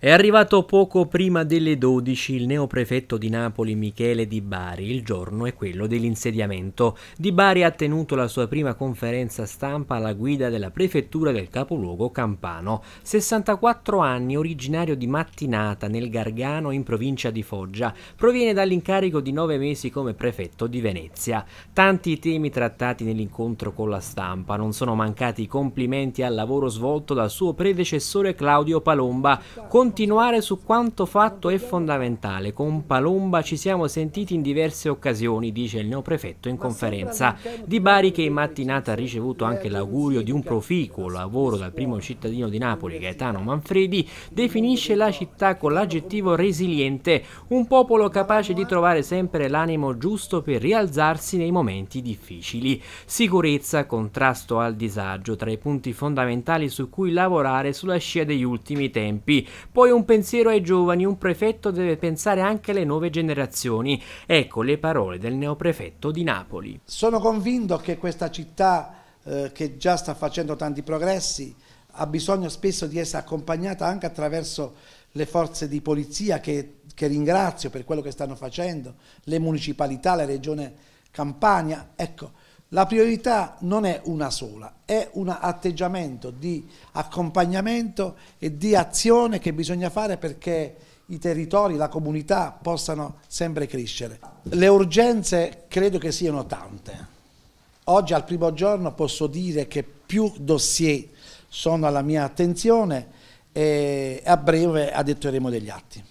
È arrivato poco prima delle 12 il neoprefetto di Napoli Michele Di Bari, il giorno è quello dell'insediamento. Di Bari ha tenuto la sua prima conferenza stampa alla guida della prefettura del capoluogo Campano. 64 anni, originario di Mattinata nel Gargano in provincia di Foggia, proviene dall'incarico di 9 mesi come prefetto di Venezia. Tanti i temi trattati nell'incontro con la stampa, non sono mancati i complimenti al lavoro svolto dal suo predecessore Claudio Palomba, con continuare su quanto fatto è fondamentale. Con Palomba ci siamo sentiti in diverse occasioni, dice il neoprefetto in conferenza. Di Bari che in mattinata ha ricevuto anche l'augurio di un proficuo lavoro dal primo cittadino di Napoli, Gaetano Manfredi, definisce la città con l'aggettivo resiliente, un popolo capace di trovare sempre l'animo giusto per rialzarsi nei momenti difficili. Sicurezza, contrasto al disagio, tra i punti fondamentali su cui lavorare sulla scia degli ultimi tempi poi un pensiero ai giovani, un prefetto deve pensare anche alle nuove generazioni. Ecco le parole del neoprefetto di Napoli. Sono convinto che questa città, eh, che già sta facendo tanti progressi, ha bisogno spesso di essere accompagnata anche attraverso le forze di polizia che, che ringrazio per quello che stanno facendo, le municipalità, la regione Campania. Ecco, la priorità non è una sola, è un atteggiamento di accompagnamento e di azione che bisogna fare perché i territori, la comunità possano sempre crescere. Le urgenze credo che siano tante. Oggi al primo giorno posso dire che più dossier sono alla mia attenzione e a breve adotteremo degli atti.